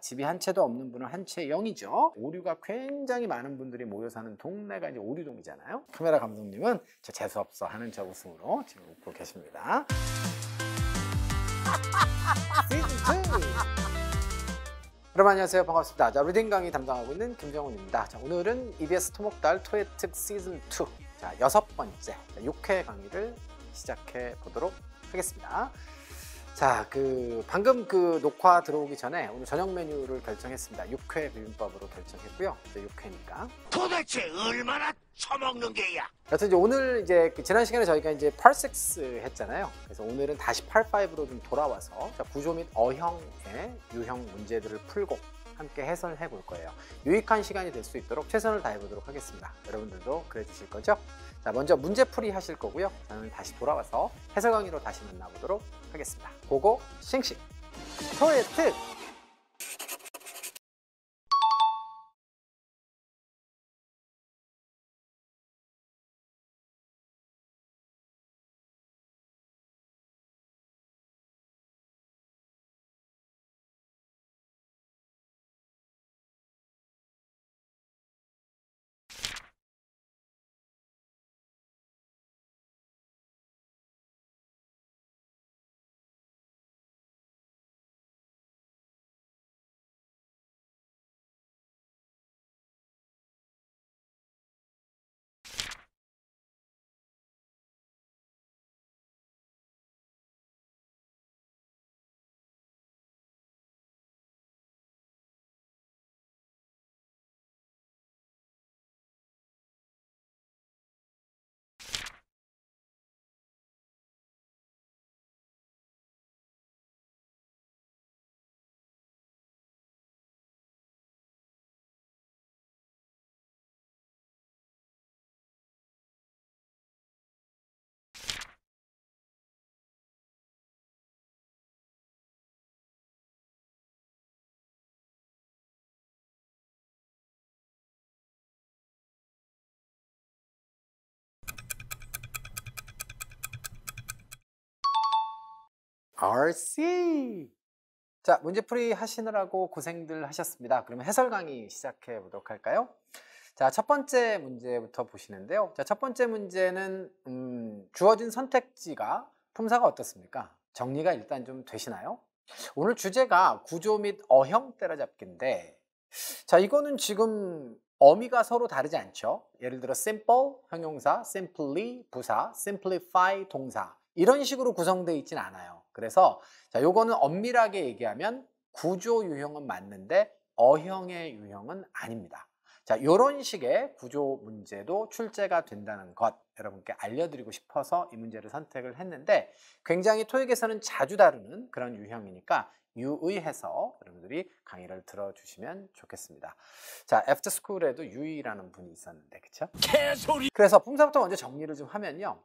집이 한 채도 없는 분은 한 채 0이죠. 오류가 굉장히 많은 분들이 모여 사는 동네가 이제 오류동이잖아요. 카메라 감독님은 저 재수없어 하는 저 웃음으로 지금 웃고 계십니다. 여러분 안녕하세요 반갑습니다 자 리딩 강의 담당하고 있는 김정훈입니다 자 오늘은 EBS 토목달 토예특 시즌 2자 여섯 번째 자, 6회 강의를 시작해 보도록 하겠습니다 자, 그 방금 그 녹화 들어오기 전에 오늘 저녁 메뉴를 결정했습니다. 육회 비빔밥으로 결정했고요. 이제 육회니까. 도대체 얼마나 처먹는 게야? 여튼 이제 오늘 이제 그 지난 시간에 저희가 이제 8-6 했잖아요. 그래서 오늘은 다시 8-5로 좀 돌아와서 구조 및 어형의 유형 문제들을 풀고 함께 해설해 볼 거예요. 유익한 시간이 될 수 있도록 최선을 다해 보도록 하겠습니다. 여러분들도 그래 주실 거죠? 자, 먼저 문제풀이 하실 거고요. 저는 다시 돌아와서 해설 강의로 다시 만나보도록 하겠습니다. 고고 싱싱! 토의 특! RC. 자, 문제풀이 하시느라고 고생들 하셨습니다. 그러면 해설 강의 시작해 보도록 할까요? 자, 첫 번째 문제부터 보시는데요. 자, 첫 번째 문제는 음, 주어진 선택지가 품사가 어떻습니까? 정리가 일단 좀 되시나요? 오늘 주제가 구조 및 어형 때려잡기인데 자, 이거는 지금 어미가 서로 다르지 않죠? 예를 들어 simple 형용사, simply 부사, simplify 동사 이런 식으로 구성되어 있진 않아요. 그래서 자, 요거는 엄밀하게 얘기하면 구조 유형은 맞는데 어형의 유형은 아닙니다. 자, 요런 식의 구조 문제도 출제가 된다는 것 여러분께 알려드리고 싶어서 이 문제를 선택을 했는데 굉장히 토익에서는 자주 다루는 그런 유형이니까 유의해서 여러분들이 강의를 들어주시면 좋겠습니다. 자, 애프터스쿨에도 유의라는 분이 있었는데, 그쵸? 개소리! 그래서 품사부터 먼저 정리를 좀 하면요.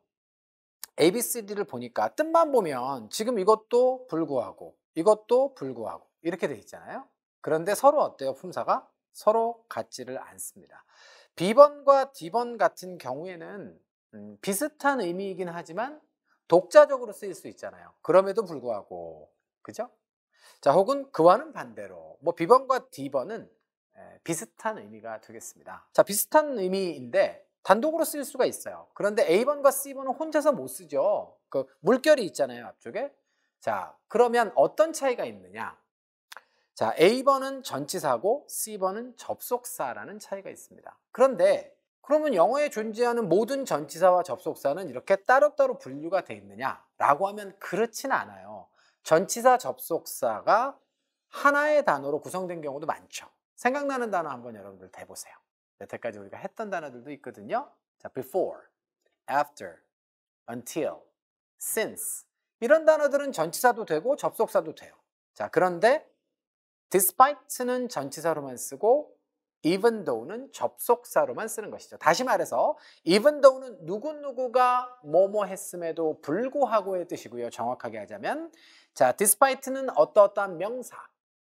ABCD를 보니까 뜻만 보면 지금 이것도 불구하고 이것도 불구하고 이렇게 돼 있잖아요. 그런데 서로 어때요? 품사가 서로 같지를 않습니다. B번과 D번 같은 경우에는 음, 비슷한 의미이긴 하지만 독자적으로 쓰일 수 있잖아요. 그럼에도 불구하고 그죠? 자, 혹은 그와는 반대로 뭐 B번과 D번은 비슷한 의미가 되겠습니다. 자, 비슷한 의미인데 단독으로 쓸 수가 있어요. 그런데 A번과 C번은 혼자서 못 쓰죠. 그 물결이 있잖아요, 앞쪽에. 자, 그러면 어떤 차이가 있느냐? 자, A번은 전치사고 C번은 접속사라는 차이가 있습니다. 그런데 그러면 영어에 존재하는 모든 전치사와 접속사는 이렇게 따로따로 분류가 돼 있느냐라고 하면 그렇진 않아요. 전치사 접속사가 하나의 단어로 구성된 경우도 많죠. 생각나는 단어 한번 여러분들 대보세요. 여태까지 우리가 했던 단어들도 있거든요. 자, before, after, until, since 이런 단어들은 전치사도 되고 접속사도 돼요. 자, 그런데 despite는 전치사로만 쓰고 even though는 접속사로만 쓰는 것이죠. 다시 말해서 even though는 누구누구가 뭐뭐 했음에도 불구하고의 뜻이고요. 정확하게 하자면 자, despite는 어떠어떠한 명사,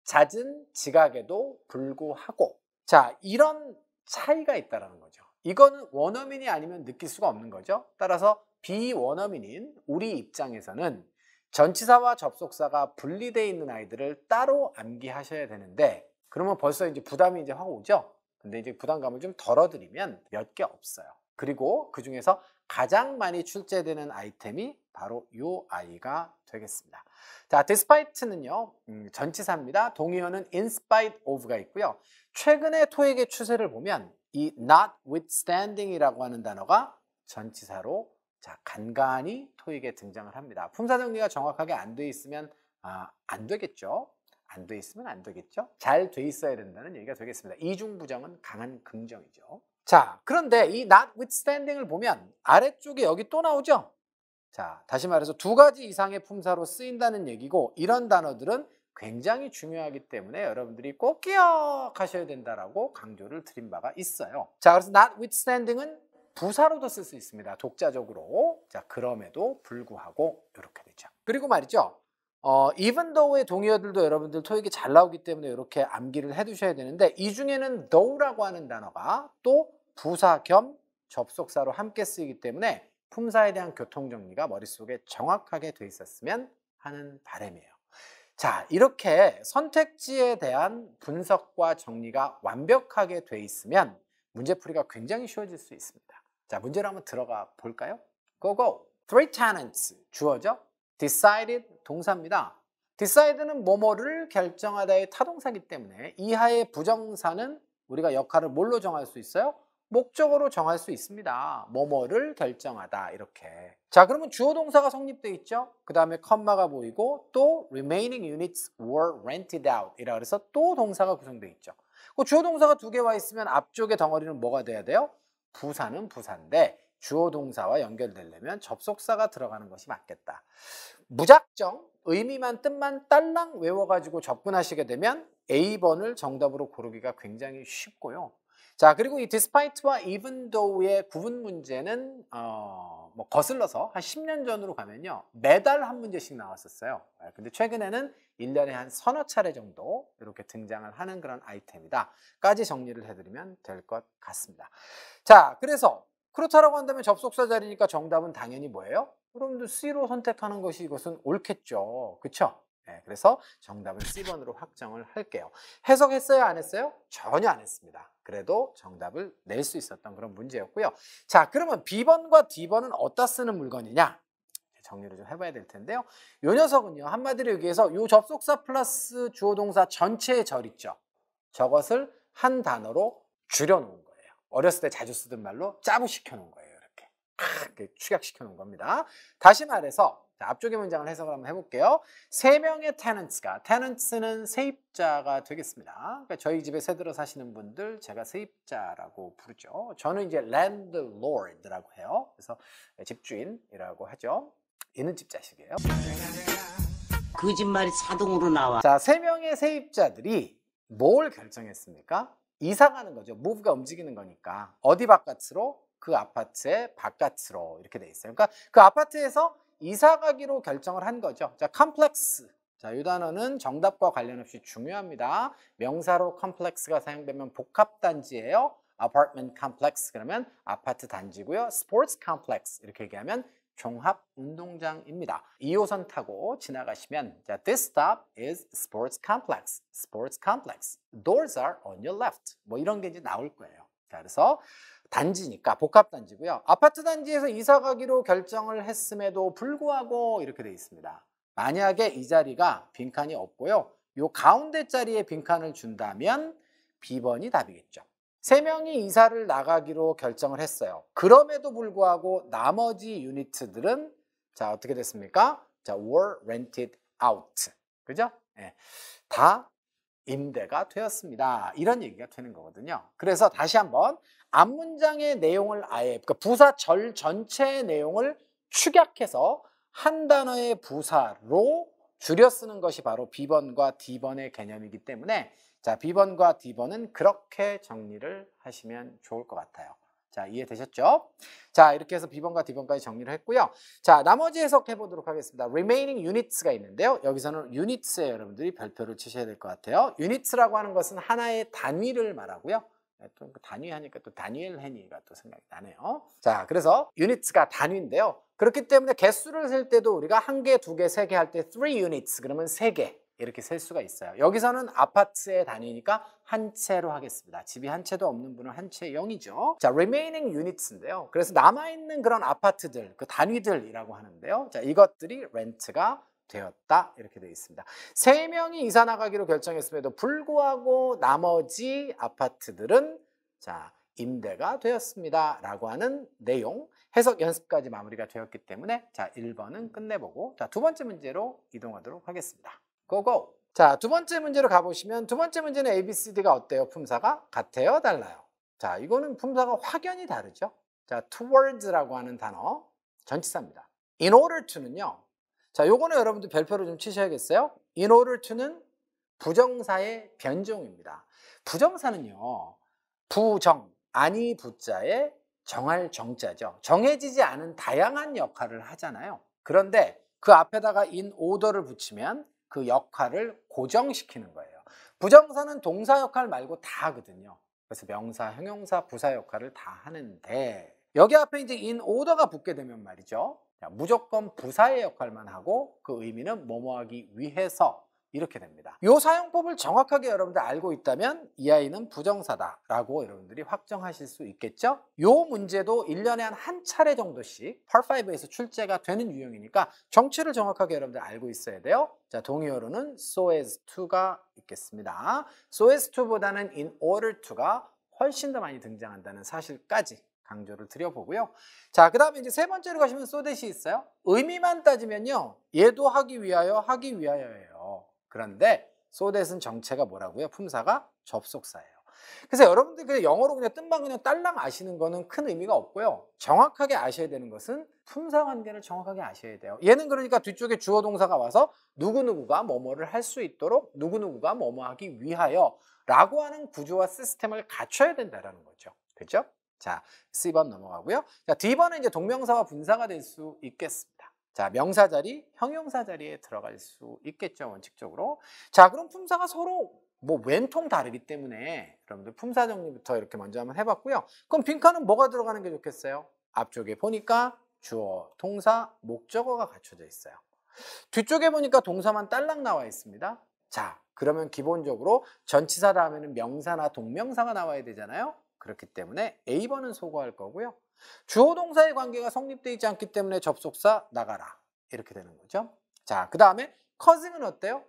잦은 지각에도 불구하고 자, 이런 차이가 있다는 거죠. 이거는 원어민이 아니면 느낄 수가 없는 거죠. 따라서 비원어민인 우리 입장에서는 전치사와 접속사가 분리되어 있는 아이들을 따로 암기하셔야 되는데 그러면 벌써 이제 부담이 이제 확 오죠. 근데 이제 부담감을 좀 덜어드리면 몇 개 없어요. 그리고 그 중에서 가장 많이 출제되는 아이템이 바로 이 아이가 되겠습니다. 자, despite는요, 음, 전치사입니다. 동의어는 in spite of가 있고요. 최근의 토익의 추세를 보면 이 notwithstanding이라고 하는 단어가 전치사로 자, 간간히 토익에 등장을 합니다. 품사정리가 정확하게 안 돼 있으면 아, 안 되겠죠. 안 돼 있으면 안 되겠죠. 잘 돼 있어야 된다는 얘기가 되겠습니다. 이중부정은 강한 긍정이죠. 자, 그런데 이 notwithstanding을 보면 아래쪽에 여기 또 나오죠. 자, 다시 말해서 두 가지 이상의 품사로 쓰인다는 얘기고 이런 단어들은 굉장히 중요하기 때문에 여러분들이 꼭 기억하셔야 된다라고 강조를 드린 바가 있어요. 자, 그래서 notwithstanding은 부사로도 쓸 수 있습니다. 독자적으로. 자, 그럼에도 불구하고 이렇게 되죠. 그리고 말이죠. 어, even though의 동의어들도 여러분들 토익이 잘 나오기 때문에 이렇게 암기를 해두셔야 되는데 이 중에는 though라고 하는 단어가 또 부사 겸 접속사로 함께 쓰이기 때문에 품사에 대한 교통 정리가 머릿속에 정확하게 돼 있었으면 하는 바람이에요. 자, 이렇게 선택지에 대한 분석과 정리가 완벽하게 돼 있으면 문제풀이가 굉장히 쉬워질 수 있습니다. 자, 문제로 한번 들어가 볼까요? Go, go! Three tenants, 주어죠? Decided, 동사입니다. Decide는 뭐뭐를 결정하다의 타동사기 때문에 이하의 부정사는 우리가 역할을 뭘로 정할 수 있어요? 목적으로 정할 수 있습니다. 뭐뭐를 결정하다 이렇게. 자 그러면 주어 동사가 성립돼 있죠. 그 다음에 컴마가 보이고 또 remaining units were rented out 이라 그래서 또 동사가 구성돼 있죠. 그 주어 동사가 두 개 와 있으면 앞쪽에 덩어리는 뭐가 돼야 돼요? 부사는 부사인데 주어 동사와 연결되려면 접속사가 들어가는 것이 맞겠다. 무작정 의미만 뜻만 딸랑 외워가지고 접근하시게 되면 A번을 정답으로 고르기가 굉장히 쉽고요. 자, 그리고 이 despite와 even though의 구분 문제는 어, 뭐 거슬러서 한 10년 전으로 가면요. 매달 한 문제씩 나왔었어요. 아, 근데 최근에는 1년에 한 서너 차례 정도 이렇게 등장을 하는 그런 아이템이다. 까지 정리를 해드리면 될 것 같습니다. 자, 그래서 그렇다라고 한다면 접속사 자리니까 정답은 당연히 뭐예요? 여러분들 C로 선택하는 것이 이것은 옳겠죠. 그쵸? 네, 그래서 정답은 C번으로 확정을 할게요. 해석했어요? 안 했어요? 전혀 안 했습니다. 그래도 정답을 낼 수 있었던 그런 문제였고요. 자, 그러면 B번과 D번은 어디다 쓰는 물건이냐? 정리를 좀 해봐야 될 텐데요. 요 녀석은요, 한마디로 얘기해서 요 접속사 플러스 주어 동사 전체의 절 있죠. 저것을 한 단어로 줄여놓은 거예요. 어렸을 때 자주 쓰던 말로 짜부시켜 놓은 거예요. 이렇게. 크게 축약시켜 놓은 겁니다. 다시 말해서 자, 앞쪽의 문장을 해석을 한번 해볼게요. 세 명의 tenants가, tenants는 세입자가 되겠습니다. 그러니까 저희 집에 새들어 사시는 분들 제가 세입자라고 부르죠. 저는 이제 landlord라고 해요. 그래서 집주인이라고 하죠. 있는 집 자식이에요. 거짓말이 자동으로 나와. 자, 세 명의 세입자들이 뭘 결정했습니까? 이사 가는 거죠. 무 o 가 움직이는 거니까. 어디 바깥으로? 그 아파트의 바깥으로 이렇게 돼 있어요. 그러니까 그 아파트에서 이사 가기로 결정을 한 거죠. 자, 컴플렉스. 자, 이 단어는 정답과 관련 없이 중요합니다. 명사로 컴플렉스가 사용되면 복합 단지예요. 아파트먼트 컴플렉스 그러면 아파트 단지고요. 스포츠 컴플렉스 이렇게 얘기하면 종합 운동장입니다. 2호선 타고 지나가시면 자, this stop is sports complex. sports complex. doors are on your left. 뭐 이런 게 이제 나올 거예요. 자, 그래서 단지니까 복합 단지고요. 아파트 단지에서 이사 가기로 결정을 했음에도 불구하고 이렇게 돼 있습니다. 만약에 이 자리가 빈칸이 없고요. 요 가운데 자리에 빈칸을 준다면 B번이 답이겠죠. 세 명이 이사를 나가기로 결정을 했어요. 그럼에도 불구하고 나머지 유니트들은 자 어떻게 됐습니까? 자 were rented out 그죠? 네. 다 임대가 되었습니다. 이런 얘기가 되는 거거든요. 그래서 다시 한번 앞문장의 내용을 아예 그러니까 부사절 전체의 내용을 축약해서 한 단어의 부사로 줄여 쓰는 것이 바로 비번과디번의 개념이기 때문에 자 B번과 디번은 그렇게 정리를 하시면 좋을 것 같아요. 자 이해되셨죠? 자 이렇게 해서 비번과디번까지 정리를 했고요. 자 나머지 해석해 보도록 하겠습니다. Remaining units가 있는데요. 여기서는 units에 여러분들이 별표를 치셔야 될 것 같아요. units라고 하는 것은 하나의 단위를 말하고요. 네, 또 뭐 단위 하니까 또 다니엘 헤니가 또 생각이 나네요. 자, 그래서 유닛가 단위인데요. 그렇기 때문에 개수를 셀 때도 우리가 한 개, 두 개, 세 개 할 때3 units 그러면 세 개 이렇게 셀 수가 있어요. 여기서는 아파트의 단위니까 한 채로 하겠습니다. 집이 한 채도 없는 분은 한 채 0이죠. 자, remaining units인데요. 그래서 남아있는 그런 아파트들, 그 단위들이라고 하는데요. 자, 이것들이 렌트가 되었다 이렇게 되어 있습니다. 세 명이 이사 나가기로 결정했음에도 불구하고 나머지 아파트들은 자 임대가 되었습니다라고 하는 내용 해석 연습까지 마무리가 되었기 때문에 자 1번은 끝내보고 자두 번째 문제로 이동하도록 하겠습니다. 고고. 자두 번째 문제로 가보시면 두 번째 문제는 A, B, C, D가 어때요? 품사가 같아요, 달라요. 자 이거는 품사가 확연히 다르죠. 자 towards라고 하는 단어 전치사입니다. In order to는요 자, 요거는 여러분들 별표로좀 치셔야겠어요. In order to는 부정사의 변종입니다. 부정사는요. 부정, 아니 부자의 정할 정자죠. 정해지지 않은 다양한 역할을 하잖아요. 그런데 그 앞에다가 in order를 붙이면 그 역할을 고정시키는 거예요. 부정사는 동사 역할 말고 다 하거든요. 그래서 명사, 형용사, 부사 역할을 다 하는데 여기 앞에 이제 in order가 붙게 되면 말이죠. 무조건 부사의 역할만 하고 그 의미는 뭐뭐하기 위해서 이렇게 됩니다. 이 사용법을 정확하게 여러분들 알고 있다면 이 아이는 부정사다라고 여러분들이 확정하실 수 있겠죠? 이 문제도 1년에 한 한 차례 정도씩 펄5에서 출제가 되는 유형이니까 정체를 정확하게 여러분들 알고 있어야 돼요. 자, 동의어로는 so as to가 있겠습니다. so as to보다는 in order to가 훨씬 더 많이 등장한다는 사실까지 강조를 드려보고요. 자, 그 다음에 이제 세 번째로 가시면 소댓이 있어요. 의미만 따지면요. 얘도 하기 위하여, 하기 위하여예요. 그런데 소댓은 정체가 뭐라고요? 품사가 접속사예요. 그래서 여러분들 그냥 영어로 그냥 뜬방 그냥 딸랑 아시는 거는 큰 의미가 없고요. 정확하게 아셔야 되는 것은 품사 관계를 정확하게 아셔야 돼요. 얘는 그러니까 뒤쪽에 주어 동사가 와서 누구누구가 뭐뭐를 할 수 있도록 누구누구가 뭐뭐 하기 위하여 라고 하는 구조와 시스템을 갖춰야 된다는 거죠. 그렇죠? 자, C번 넘어가고요. 자, D번은 이제 동명사와 분사가 될 수 있겠습니다. 자, 명사 자리, 형용사 자리에 들어갈 수 있겠죠, 원칙적으로. 자, 그럼 품사가 서로 뭐 왼통 다르기 때문에 여러분들 품사 정리부터 이렇게 먼저 한번 해봤고요. 그럼 빈칸은 뭐가 들어가는 게 좋겠어요? 앞쪽에 보니까 주어, 동사, 목적어가 갖춰져 있어요. 뒤쪽에 보니까 동사만 딸랑 나와 있습니다. 자, 그러면 기본적으로 전치사 다음에는 명사나 동명사가 나와야 되잖아요. 그렇기 때문에 A번은 소거할 거고요. 주어 동사의 관계가 성립되어 있지 않기 때문에 접속사 나가라. 이렇게 되는 거죠. 자, 그 다음에 커징은 어때요?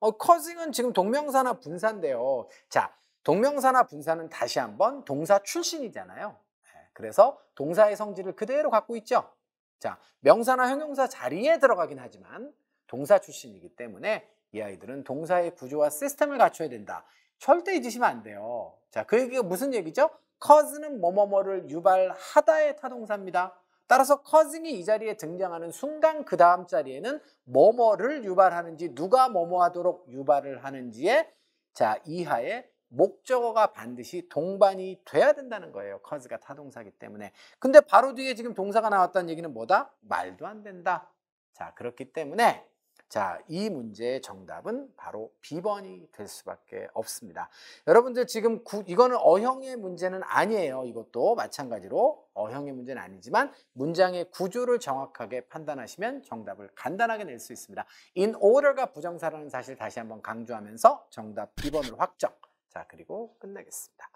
어, 커징은 지금 동명사나 분사인데요. 자, 동명사나 분사는 다시 한번 동사 출신이잖아요. 예, 그래서 동사의 성질을 그대로 갖고 있죠. 자, 명사나 형용사 자리에 들어가긴 하지만 동사 출신이기 때문에 이 아이들은 동사의 구조와 시스템을 갖춰야 된다. 절대 잊으시면 안 돼요. 자, 그 얘기가 무슨 얘기죠? 커즈는 뭐뭐뭐를 유발하다의 타동사입니다. 따라서 커 a u 이이 자리에 등장하는 순간 그 다음 자리에는 뭐뭐를 유발하는지 누가 뭐뭐하도록 유발을 하는지에 자 이하에 목적어가 반드시 동반이 돼야 된다는 거예요. 커즈가 타동사기 때문에. 근데 바로 뒤에 지금 동사가 나왔다는 얘기는 뭐다? 말도 안 된다. 자 그렇기 때문에 자, 이 문제의 정답은 바로 B번이 될 수밖에 없습니다. 여러분들 지금 구, 이거는 어형의 문제는 아니에요. 이것도 마찬가지로 어형의 문제는 아니지만 문장의 구조를 정확하게 판단하시면 정답을 간단하게 낼 수 있습니다. In order가 부정사라는 사실 다시 한번 강조하면서 정답 B번을 확정. 자, 그리고 끝내겠습니다.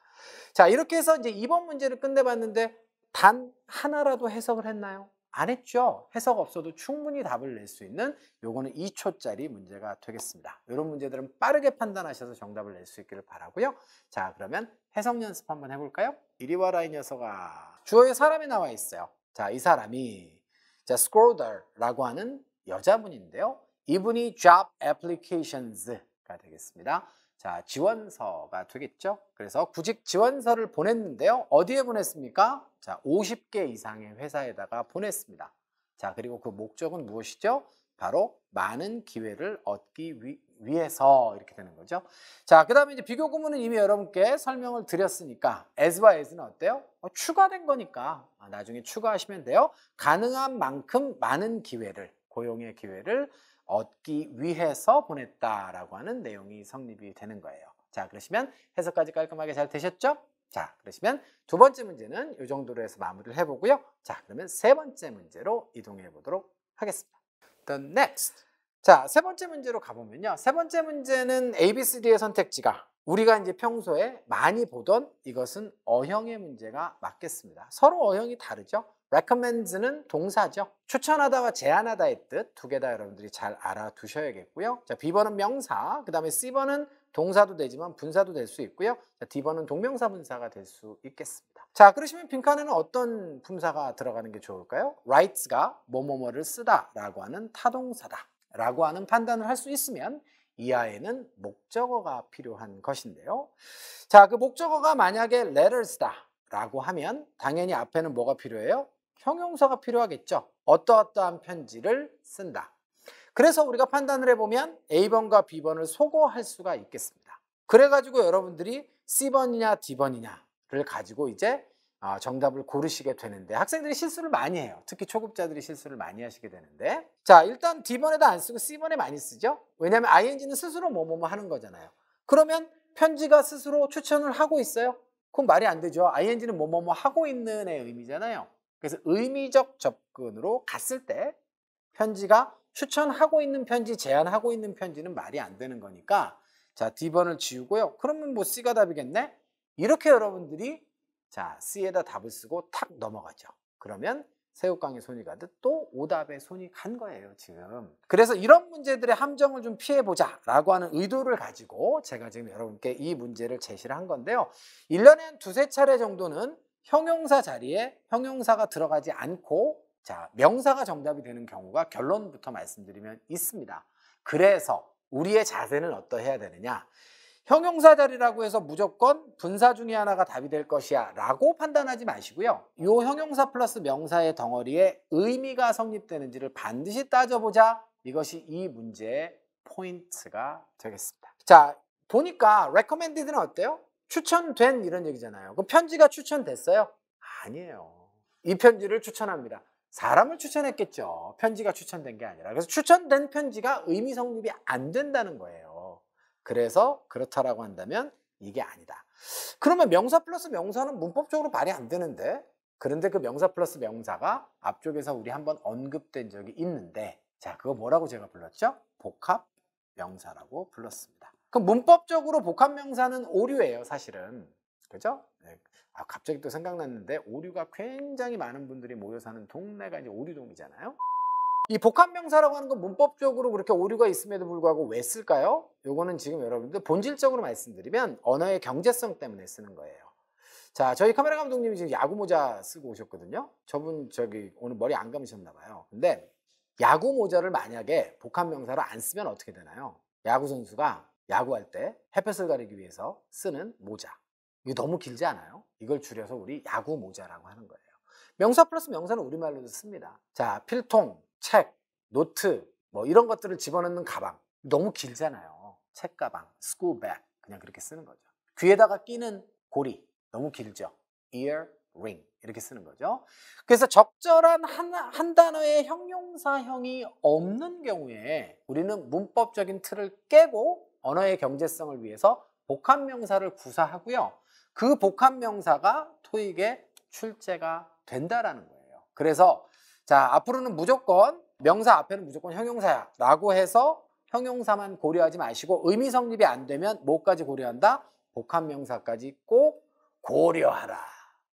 자, 이렇게 해서 이제 2번 문제를 끝내봤는데 단 하나라도 해석을 했나요? 안 했죠? 해석 없어도 충분히 답을 낼 수 있는 요거는 2초짜리 문제가 되겠습니다. 이런 문제들은 빠르게 판단하셔서 정답을 낼 수 있기를 바라고요. 자 그러면 해석 연습 한번 해볼까요? 이리 와라 이 녀석아. 주어에 사람이 나와 있어요. 자이 사람이 자 s c r o 라고 하는 여자분인데요. 이분이 job applications 가 되겠습니다. 자, 지원서가 되겠죠? 그래서 구직 지원서를 보냈는데요. 어디에 보냈습니까? 자, 50개 이상의 회사에다가 보냈습니다. 자, 그리고 그 목적은 무엇이죠? 바로 많은 기회를 얻기 위, 위해서 이렇게 되는 거죠. 자, 그 다음에 이제 비교 구문은 이미 여러분께 설명을 드렸으니까 a s by as는 어때요? 어, 추가된 거니까 아, 나중에 추가하시면 돼요. 가능한 만큼 많은 기회를, 고용의 기회를 얻기 위해서 보냈다라고 하는 내용이 성립이 되는 거예요. 자, 그러시면 해석까지 깔끔하게 잘 되셨죠? 자, 그러시면 두 번째 문제는 이 정도로 해서 마무리를 해보고요. 자, 그러면 세 번째 문제로 이동해 보도록 하겠습니다. The next. 자, 세 번째 문제로 가보면요. 세 번째 문제는 A, B, C, D의 선택지가 우리가 이제 평소에 많이 보던 이것은 어형의 문제가 맞겠습니다. 서로 어형이 다르죠? recommends는 동사죠. 추천하다와 제안하다의 뜻 두 개 다 여러분들이 잘 알아두셔야겠고요. 자, B번은 명사, 그 다음에 C번은 동사도 되지만 분사도 될 수 있고요. 자, D번은 동명사 분사가 될 수 있겠습니다. 자, 그러시면 빈칸에는 어떤 품사가 들어가는 게 좋을까요? writes가 뭐뭐뭐를 쓰다 라고 하는 타동사다 라고 하는 판단을 할 수 있으면 이하에는 목적어가 필요한 것인데요. 자, 그 목적어가 만약에 letters다 라고 하면 당연히 앞에는 뭐가 필요해요? 형용사가 필요하겠죠. 어떠어떠한 편지를 쓴다. 그래서 우리가 판단을 해보면 A번과 B번을 소거할 수가 있겠습니다. 그래가지고 여러분들이 C번이냐 D번이냐를 가지고 이제 아, 정답을 고르시게 되는데 학생들이 실수를 많이 해요. 특히 초급자들이 실수를 많이 하시게 되는데 자 일단 D번에도 안 쓰고 C번에 많이 쓰죠. 왜냐하면 ing는 스스로 뭐뭐뭐 하는 거잖아요. 그러면 편지가 스스로 추천을 하고 있어요? 그건 말이 안 되죠. ing는 뭐뭐뭐 하고 있는 의 의미잖아요. 그래서 의미적 접근으로 갔을 때 편지가 추천하고 있는 편지, 제안하고 있는 편지는 말이 안 되는 거니까 자 D번을 지우고요. 그러면 뭐 C가 답이겠네? 이렇게 여러분들이 자, C에다 답을 쓰고 탁 넘어가죠. 그러면 새우깡에 손이 가듯 또 오답에 손이 간 거예요, 지금. 그래서 이런 문제들의 함정을 좀 피해보자 라고 하는 의도를 가지고 제가 지금 여러분께 이 문제를 제시를 한 건데요. 1년에 한 두세 차례 정도는 형용사 자리에 형용사가 들어가지 않고 자, 명사가 정답이 되는 경우가 결론부터 말씀드리면 있습니다. 그래서 우리의 자세는 어떠해야 되느냐? 형용사 자리라고 해서 무조건 분사 중에 하나가 답이 될 것이야 라고 판단하지 마시고요. 이 형용사 플러스 명사의 덩어리에 의미가 성립되는지를 반드시 따져보자. 이것이 이 문제의 포인트가 되겠습니다. 자, 보니까 recommended는 어때요? 추천된 이런 얘기잖아요. 그럼 편지가 추천됐어요? 아니에요. 이 편지를 추천합니다. 사람을 추천했겠죠. 편지가 추천된 게 아니라. 그래서 추천된 편지가 의미 성립이 안 된다는 거예요. 그래서 그렇다라고 한다면 이게 아니다. 그러면 명사 플러스 명사는 문법적으로 말이 안 되는데 그런데 그 명사 플러스 명사가 앞쪽에서 우리 한번 언급된 적이 있는데 자 그거 뭐라고 제가 불렀죠? 복합 명사라고 불렀습니다. 그럼 문법적으로 복합 명사는 오류예요 사실은 그죠? 네. 아, 갑자기 또 생각났는데 오류가 굉장히 많은 분들이 모여 사는 동네가 이제 오류동이잖아요. 이 복합명사라고 하는 건 문법적으로 그렇게 오류가 있음에도 불구하고 왜 쓸까요? 요거는 지금 여러분들 본질적으로 말씀드리면 언어의 경제성 때문에 쓰는 거예요. 자, 저희 카메라 감독님이 지금 야구 모자 쓰고 오셨거든요. 저분 저기 오늘 머리 안 감으셨나 봐요. 근데 야구 모자를 만약에 복합명사로 안 쓰면 어떻게 되나요? 야구 선수가 야구할 때 햇볕을 가리기 위해서 쓰는 모자. 이게 너무 길지 않아요? 이걸 줄여서 우리 야구 모자라고 하는 거예요. 명사 플러스 명사는 우리말로도 씁니다. 자, 필통, 책, 노트 뭐 이런 것들을 집어넣는 가방 너무 길잖아요. 책 가방, 스쿨백 그냥 그렇게 쓰는 거죠. 귀에다가 끼는 고리 너무 길죠. ear ring 이렇게 쓰는 거죠. 그래서 적절한 한, 한 단어의 형용사형이 없는 경우에 우리는 문법적인 틀을 깨고 언어의 경제성을 위해서 복합명사를 구사하고요. 그 복합명사가 토익의 출제가 된다라는 거예요. 그래서 자, 앞으로는 무조건 명사 앞에는 무조건 형용사야 라고 해서 형용사만 고려하지 마시고 의미 성립이 안 되면 뭐까지 고려한다? 복합명사까지 꼭 고려하라.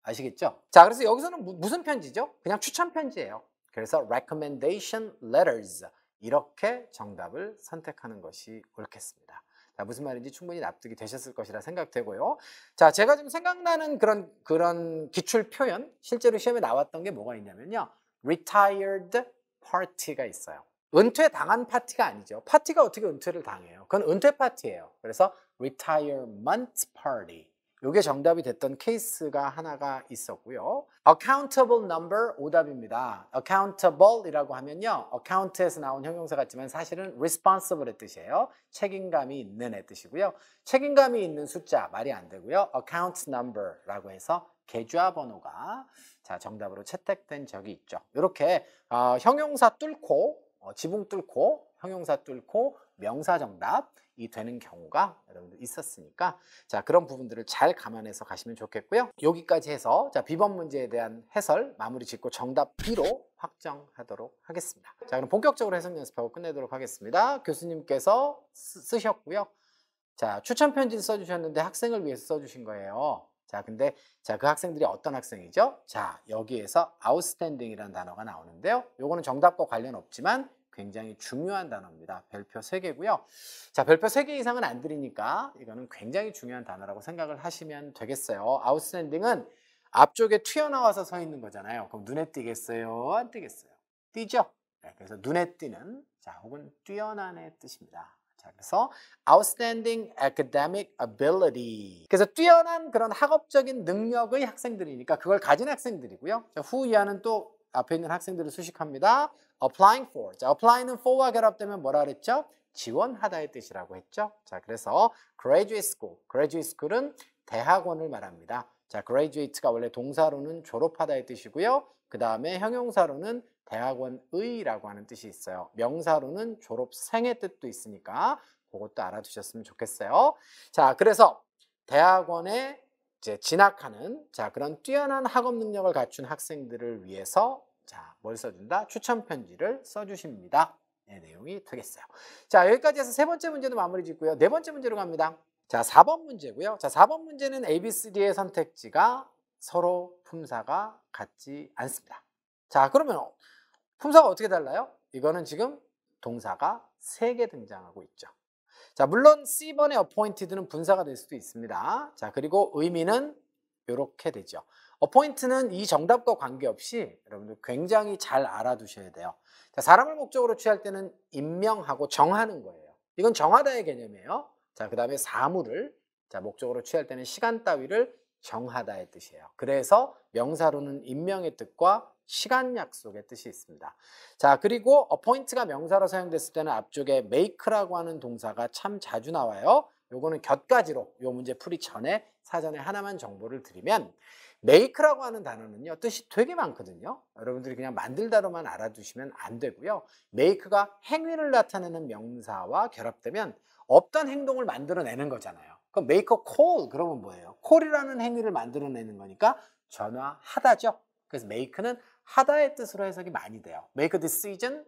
아시겠죠? 자, 그래서 여기서는 무, 무슨 편지죠? 그냥 추천 편지예요. 그래서 recommendation letters 이렇게 정답을 선택하는 것이 옳겠습니다. 자, 무슨 말인지 충분히 납득이 되셨을 것이라 생각되고요. 자, 제가 지금 생각나는 그런 그런 기출 표현 실제로 시험에 나왔던 게 뭐가 있냐면요. retired party가 있어요. 은퇴 당한 파티가 아니죠. 파티가 어떻게 은퇴를 당해요? 그건 은퇴 파티예요. 그래서 retirement party. 이게 정답이 됐던 케이스가 하나가 있었고요. accountable number 오답입니다. accountable이라고 하면요. account에서 나온 형용사 같지만 사실은 responsible의 뜻이에요. 책임감이 있는 애 뜻이고요. 책임감이 있는 숫자 말이 안 되고요. account number라고 해서 계좌번호가 자, 정답으로 채택된 적이 있죠. 이렇게 어, 형용사 뚫고 어, 지붕 뚫고 형용사 뚫고 명사 정답이 되는 경우가 여러분들 있었으니까 자 그런 부분들을 잘 감안해서 가시면 좋겠고요. 여기까지 해서 자 비번 문제에 대한 해설 마무리 짓고 정답 B로 확정하도록 하겠습니다. 자 그럼 본격적으로 해석 연습하고 끝내도록 하겠습니다. 교수님께서 쓰, 셨고요자 추천 편지 써주셨는데 학생을 위해서 써주신 거예요. 자, 근데 자, 그 학생들이 어떤 학생이죠? 자, 여기에서 outstanding이라는 단어가 나오는데요. 요거는 정답과 관련 없지만 굉장히 중요한 단어입니다. 별표 3개고요. 자, 별표 3개 이상은 안 드리니까 이거는 굉장히 중요한 단어라고 생각을 하시면 되겠어요. outstanding은 앞쪽에 튀어나와서 서 있는 거잖아요. 그럼 눈에 띄겠어요? 안 띄겠어요? 띄죠? 네, 그래서 눈에 띄는, 자, 혹은 뛰어난의 뜻입니다. 나 그래서 outstanding academic ability. 그래서 뛰어난 그런 학업적인 능력의 학생들이니까 그걸 가진 학생들이고요. 자, who 이하는 또 앞에 있는 학생들을 수식합니다. applying for. 자, a p p l y 는 for와 결합되면 뭐라 그랬죠? 지원하다의 뜻이라고 했죠. 자, 그래서 graduate school. graduate school은 대학원을 말합니다. 자, graduate가 원래 동사로는 졸업하다의 뜻이고요. 그 다음에 형용사로는 대학원의라고 하는 뜻이 있어요. 명사로는 졸업생의 뜻도 있으니까 그것도 알아두셨으면 좋겠어요. 자, 그래서 대학원에 이제 진학하는 자 그런 뛰어난 학업 능력을 갖춘 학생들을 위해서 자뭘 써준다? 추천 편지를 써주십니다. 네, 내용이 되겠어요. 자 여기까지 해서 세 번째 문제도 마무리 짓고요. 네 번째 문제로 갑니다. 자 4번 문제고요. 자 4번 문제는 A, B, C, D의 선택지가 서로 품사가 같지 않습니다. 자 그러면 품사가 어떻게 달라요? 이거는 지금 동사가 3개 등장하고 있죠. 자, 물론 C번의 appointed는 분사가 될 수도 있습니다. 자, 그리고 의미는 이렇게 되죠. 어포인트는 이 정답과 관계없이 여러분들 굉장히 잘 알아두셔야 돼요. 자, 사람을 목적으로 취할 때는 임명하고 정하는 거예요. 이건 정하다의 개념이에요. 자, 그 다음에 사물을 자, 목적으로 취할 때는 시간 따위를 정하다의 뜻이에요. 그래서 명사로는 임명의 뜻과 시간 약속의 뜻이 있습니다. 자, 그리고 appoint가 명사로 사용됐을 때는 앞쪽에 make라고 하는 동사가 참 자주 나와요. 요거는 곁가지로 요 문제 풀이 전에 사전에 하나만 정보를 드리면 make라고 하는 단어는요. 뜻이 되게 많거든요. 여러분들이 그냥 만들다로만 알아두시면 안 되고요. make가 행위를 나타내는 명사와 결합되면 없던 행동을 만들어내는 거잖아요. 그럼 make a call 그러면 뭐예요? call이라는 행위를 만들어내는 거니까 전화하다죠. 그래서 make는 하다의 뜻으로 해석이 많이 돼요. make a decision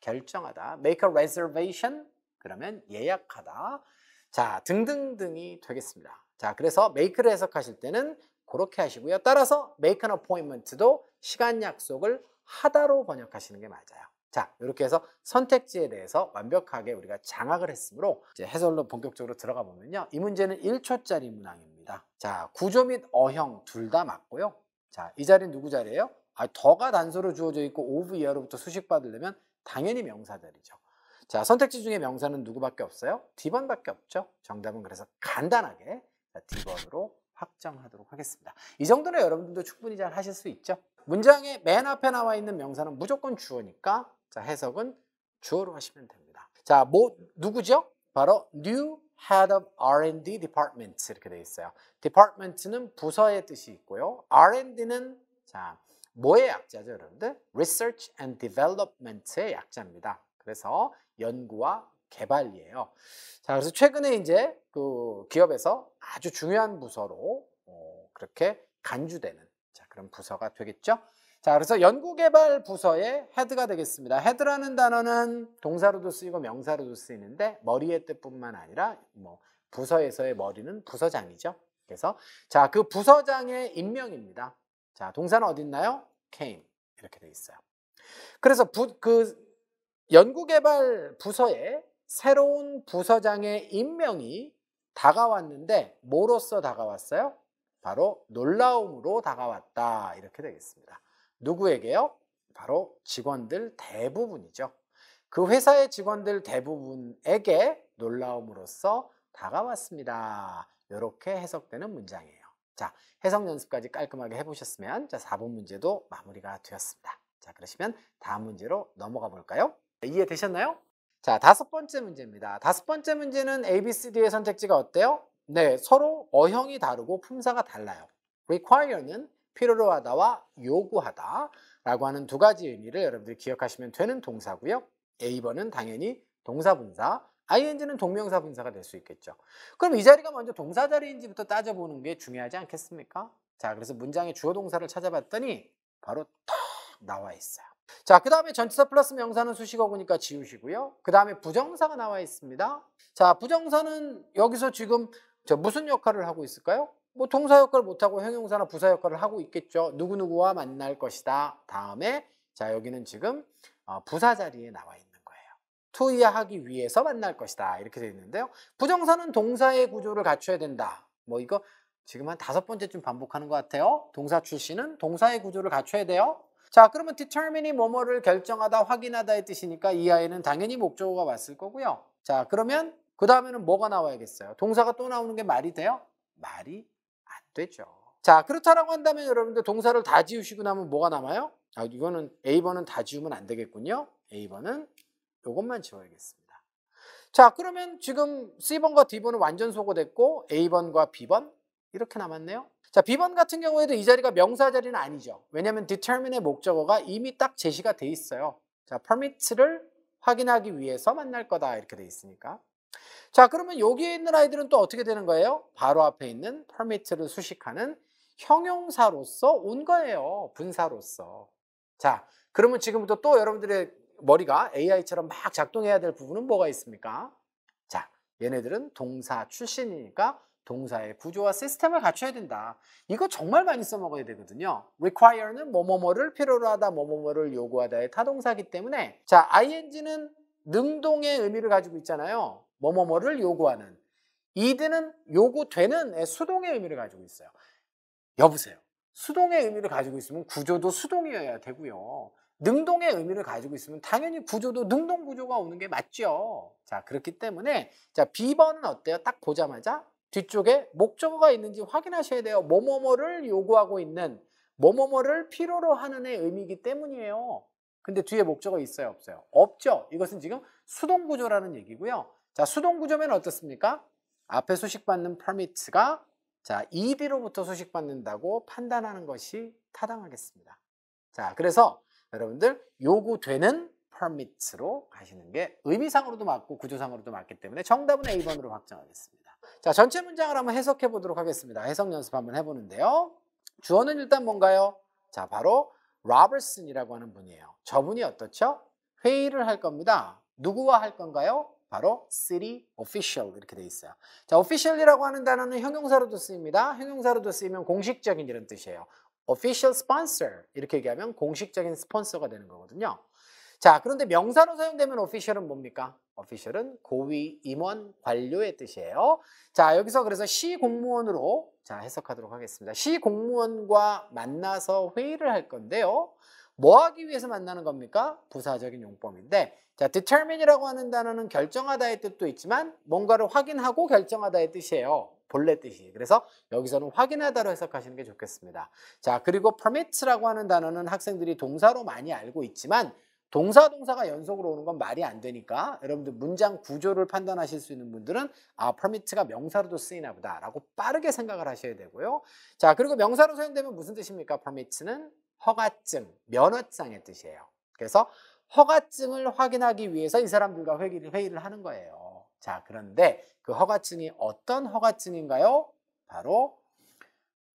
결정하다. make a reservation 그러면 예약하다. 자, 등등등이 되겠습니다. 자, 그래서 make를 해석하실 때는 그렇게 하시고요. 따라서 make an appointment도 시간 약속을 하다로 번역하시는 게 맞아요. 자, 이렇게 해서 선택지에 대해서 완벽하게 우리가 장악을 했으므로 이제 해설로 본격적으로 들어가 보면요. 이 문제는 1초짜리 문항입니다. 자, 구조 및 어형 둘 다 맞고요. 자, 이 자리는 누구 자리예요? 아, 더가 단서로 주어져 있고 of 이하로부터 수식받으려면 당연히 명사들이죠 자, 선택지 중에 명사는 누구밖에 없어요? D번밖에 없죠. 정답은 그래서 간단하게 D번으로 확정하도록 하겠습니다. 이 정도는 여러분들도 충분히 잘 하실 수 있죠. 문장의 맨 앞에 나와 있는 명사는 무조건 주어니까 자, 해석은 주어로 하시면 됩니다. 자, 뭐 누구죠? 바로 new head of R&D department 이렇게 돼 있어요. department는 부서의 뜻이 있고요. R&D는 자, 뭐의 약자죠, 여러분들? Research and Development의 약자입니다. 그래서 연구와 개발이에요. 자, 그래서 최근에 이제 그 기업에서 아주 중요한 부서로 어, 그렇게 간주되는 자, 그런 부서가 되겠죠. 자, 그래서 연구개발 부서의 헤드가 되겠습니다. 헤드라는 단어는 동사로도 쓰이고 명사로도 쓰이는데 머리의 뜻뿐만 아니라 뭐 부서에서의 머리는 부서장이죠. 그래서 자, 그 부서장의 임명입니다. 자, 동사는 어디 있나요? came 이렇게 돼 있어요. 그래서 부, 그 연구개발 부서에 새로운 부서장의 임명이 다가왔는데 뭐로써 다가왔어요? 바로 놀라움으로 다가왔다 이렇게 되겠습니다. 누구에게요? 바로 직원들 대부분이죠. 그 회사의 직원들 대부분에게 놀라움으로써 다가왔습니다. 이렇게 해석되는 문장이에요. 자, 해석 연습까지 깔끔하게 해보셨으면 자, 4번 문제도 마무리가 되었습니다. 자, 그러시면 다음 문제로 넘어가 볼까요? 네, 이해되셨나요? 자, 다섯 번째 문제입니다. 다섯 번째 문제는 A, B, C, D의 선택지가 어때요? 네, 서로 어형이 다르고 품사가 달라요. require는 필요로 하다와 요구하다 라고 하는 두 가지 의미를 여러분들이 기억하시면 되는 동사고요. A번은 당연히 동사분사, ing는 동명사 분사가 될 수 있겠죠. 그럼 이 자리가 먼저 동사 자리인지부터 따져보는 게 중요하지 않겠습니까? 자, 그래서 문장의 주어 동사를 찾아봤더니 바로 탁 나와 있어요. 자, 그 다음에 전치사 플러스 명사는 수식어구니까 지우시고요. 그 다음에 부정사가 나와 있습니다. 자, 부정사는 여기서 지금 저 무슨 역할을 하고 있을까요? 뭐 동사 역할을 못하고 형용사나 부사 역할을 하고 있겠죠. 누구누구와 만날 것이다. 다음에 자, 여기는 지금 어, 부사 자리에 나와 있는 투여하기 위해서 만날 것이다 이렇게 되어 있는데요 부정사는 동사의 구조를 갖춰야 된다 뭐 이거 지금 한 다섯 번째쯤 반복하는 것 같아요 동사 출신은 동사의 구조를 갖춰야 돼요 자 그러면 determine이 뭐뭐를 결정하다 확인하다의 뜻이니까 이 아이는 당연히 목적어가 왔을 거고요 자 그러면 그 다음에는 뭐가 나와야겠어요 동사가 또 나오는 게 말이 돼요? 말이 안 되죠 자 그렇다라고 한다면 여러분들 동사를 다 지우시고 나면 뭐가 남아요? 아 이거는 A번은 다 지우면 안 되겠군요 A번은 이것만 지워야겠습니다. 자, 그러면 지금 C번과 D번은 완전 소거됐고 A번과 B번 이렇게 남았네요. 자, B번 같은 경우에도 이 자리가 명사 자리는 아니죠. 왜냐하면 determine의 목적어가 이미 딱 제시가 돼 있어요. 자, permit를 확인하기 위해서 만날 거다 이렇게 돼 있으니까. 자, 그러면 여기에 있는 아이들은 또 어떻게 되는 거예요? 바로 앞에 있는 permit를 수식하는 형용사로서 온 거예요. 분사로서. 자, 그러면 지금부터 또 여러분들의 머리가 AI처럼 막 작동해야 될 부분은 뭐가 있습니까? 자, 얘네들은 동사 출신이니까 동사의 구조와 시스템을 갖춰야 된다. 이거 정말 많이 써먹어야 되거든요. require는 뭐뭐뭐를 필요로 하다, 뭐뭐뭐를 요구하다의 타동사기 때문에 자, ing는 능동의 의미를 가지고 있잖아요. 뭐뭐뭐를 요구하는. 이드는 요구되는 수동의 의미를 가지고 있어요. 여보세요. 수동의 의미를 가지고 있으면 구조도 수동이어야 되고요. 능동의 의미를 가지고 있으면 당연히 구조도 능동 구조가 오는 게 맞죠. 자, 그렇기 때문에 자, B번은 어때요? 딱 보자마자 뒤쪽에 목적어가 있는지 확인하셔야 돼요. 뭐뭐뭐를 요구하고 있는 뭐뭐뭐를 필요로 하는의 의미이기 때문이에요. 근데 뒤에 목적어 있어요, 없어요? 없죠. 이것은 지금 수동 구조라는 얘기고요. 자, 수동 구조면 어떻습니까? 앞에 수식받는 permit가 자, ED로부터 수식받는다고 판단하는 것이 타당하겠습니다. 자, 그래서 여러분들 요구되는 permit로 가시는 게 의미상으로도 맞고 구조상으로도 맞기 때문에 정답은 A번으로 확정하겠습니다. 자, 전체 문장을 한번 해석해 보도록 하겠습니다. 해석 연습 한번 해보는데요. 주어는 일단 뭔가요? 자, 바로 로버슨이라고 하는 분이에요. 저분이 어떻죠? 회의를 할 겁니다. 누구와 할 건가요? 바로 city official 이렇게 돼 있어요. 자, official이라고 하는 단어는 형용사로도 쓰입니다. 형용사로도 쓰이면 공식적인 이런 뜻이에요. official sponsor 이렇게 얘기하면 공식적인 스폰서가 되는 거거든요. 자, 그런데 명사로 사용되면 official은 뭡니까? official은 고위 임원 관료의 뜻이에요. 자, 여기서 그래서 시 공무원으로 자, 해석하도록 하겠습니다. 시 공무원과 만나서 회의를 할 건데요. 뭐 하기 위해서 만나는 겁니까? 부사적인 용법인데 자, determine이라고 하는 단어는 결정하다의 뜻도 있지만 뭔가를 확인하고 결정하다의 뜻이에요. 본래 뜻이 그래서 여기서는 확인하다로 해석하시는 게 좋겠습니다. 자, 그리고 permit라고 하는 단어는 학생들이 동사로 많이 알고 있지만 동사 동사가 연속으로 오는 건 말이 안 되니까 여러분들 문장 구조를 판단하실 수 있는 분들은 아 permit가 명사로도 쓰이나 보다라고 빠르게 생각을 하셔야 되고요. 자 그리고 명사로 사용되면 무슨 뜻입니까? permit는 허가증, 면허장의 뜻이에요. 그래서 허가증을 확인하기 위해서 이 사람들과 회의를 하는 거예요. 자, 그런데 그 허가증이 어떤 허가증인가요? 바로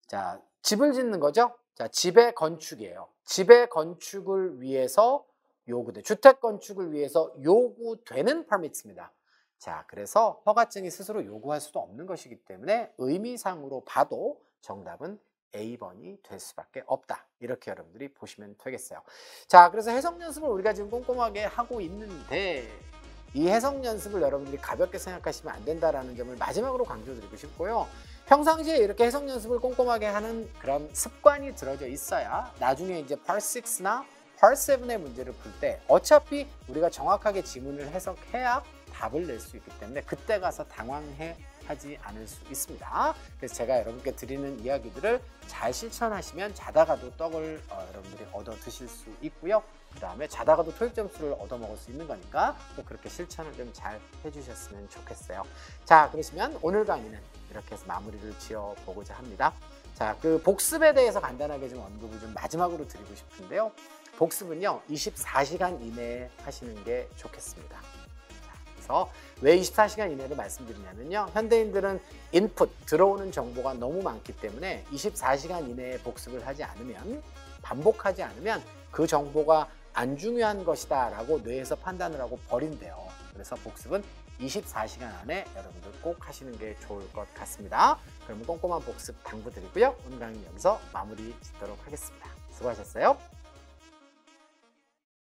자, 집을 짓는 거죠. 자, 집의 건축이에요. 집의 건축을 위해서 요구돼 주택 건축을 위해서 요구되는 퍼밋입니다. 자, 그래서 허가증이 스스로 요구할 수도 없는 것이기 때문에 의미상으로 봐도 정답은 A번이 될 수밖에 없다. 이렇게 여러분들이 보시면 되겠어요. 자, 그래서 해석 연습을 우리가 지금 꼼꼼하게 하고 있는데 이 해석 연습을 여러분들이 가볍게 생각하시면 안 된다라는 점을 마지막으로 강조드리고 싶고요. 평상시에 이렇게 해석 연습을 꼼꼼하게 하는 그런 습관이 들어져 있어야 나중에 이제 Part6나 Part7의 문제를 풀 때 어차피 우리가 정확하게 지문을 해석해야 답을 낼 수 있기 때문에 그때 가서 당황해 하지 않을 수 있습니다. 그래서 제가 여러분께 드리는 이야기들을 잘 실천하시면 자다가도 떡을 어, 여러분들이 얻어 드실 수 있고요. 그 다음에 자다가도 토익 점수를 얻어 먹을 수 있는 거니까 또 그렇게 실천을 좀 잘 해주셨으면 좋겠어요. 자 그러시면 오늘 강의는 이렇게 해서 마무리를 지어 보고자 합니다. 자, 그 복습에 대해서 간단하게 좀 언급을 좀 마지막으로 드리고 싶은데요. 복습은요, 24시간 이내에 하시는 게 좋겠습니다. 그래서 왜 24시간 이내를 말씀드리냐면요. 현대인들은 인풋, 들어오는 정보가 너무 많기 때문에 24시간 이내에 복습을 하지 않으면, 반복하지 않으면 그 정보가 안 중요한 것이다 라고 뇌에서 판단을 하고 버린대요. 그래서 복습은 24시간 안에 여러분들 꼭 하시는 게 좋을 것 같습니다. 그러면 꼼꼼한 복습 당부드리고요. 오늘 강의 여기서 마무리 짓도록 하겠습니다. 수고하셨어요.